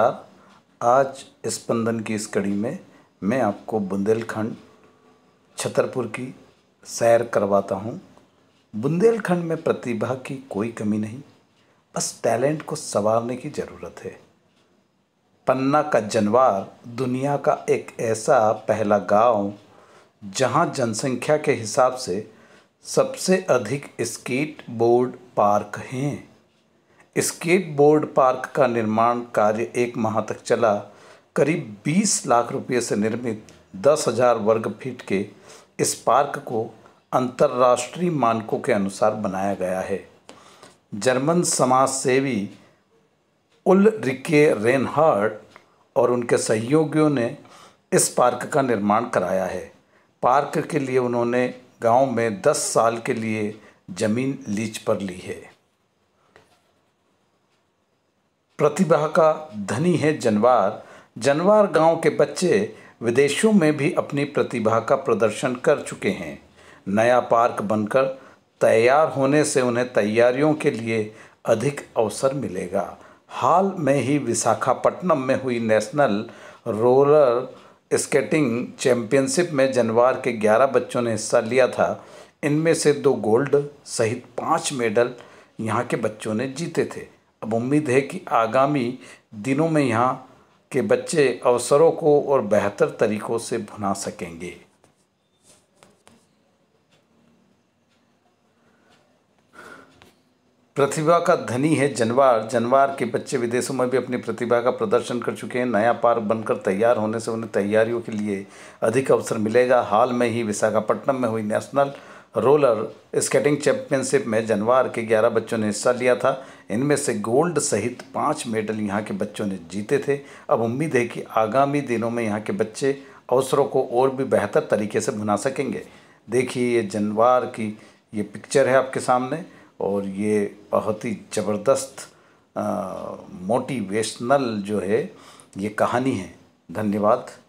आज स्पंदन की इस कड़ी में मैं आपको बुंदेलखंड छतरपुर की सैर करवाता हूँ बुंदेलखंड में प्रतिभा की कोई कमी नहीं बस टैलेंट को संवारने की ज़रूरत है पन्ना का जनवार दुनिया का एक ऐसा पहला गांव जहां जनसंख्या के हिसाब से सबसे अधिक स्कीट बोर्ड पार्क हैं स्केटबोर्ड पार्क का निर्माण कार्य एक माह तक चला करीब 20 लाख रुपये से निर्मित दस हजार वर्ग फीट के इस पार्क को अंतर्राष्ट्रीय मानकों के अनुसार बनाया गया है जर्मन समाज सेवी उल रिके रेनहार्ट और उनके सहयोगियों ने इस पार्क का निर्माण कराया है पार्क के लिए उन्होंने गांव में 10 साल के लिए ज़मीन लीज पर ली है प्रतिभा का धनी है जनवार जनवार गांव के बच्चे विदेशों में भी अपनी प्रतिभा का प्रदर्शन कर चुके हैं नया पार्क बनकर तैयार होने से उन्हें तैयारियों के लिए अधिक अवसर मिलेगा हाल में ही विशाखापट्टनम में हुई नेशनल रोलर स्केटिंग चैम्पियनशिप में जनवार के 11 बच्चों ने हिस्सा लिया था इनमें से दो गोल्ड सहित पाँच मेडल यहाँ के बच्चों ने जीते थे अब उम्मीद है कि आगामी दिनों में यहाँ के बच्चे अवसरों को और बेहतर तरीक़ों से भुना सकेंगे प्रतिभा का धनी है जनवार जनवार के बच्चे विदेशों में भी अपनी प्रतिभा का प्रदर्शन कर चुके हैं नया पार्क बनकर तैयार होने से उन्हें तैयारियों के लिए अधिक अवसर मिलेगा हाल में ही विशाखापट्टनम में हुई नेशनल रोलर स्केटिंग चैंपियनशिप में जनवार के 11 बच्चों ने हिस्सा लिया था इनमें से गोल्ड सहित पाँच मेडल यहाँ के बच्चों ने जीते थे अब उम्मीद है कि आगामी दिनों में यहाँ के बच्चे अवसरों को और भी बेहतर तरीके से बना सकेंगे देखिए ये जनवार की ये पिक्चर है आपके सामने और ये बहुत ही ज़बरदस्त मोटिवेशनल जो है ये कहानी है धन्यवाद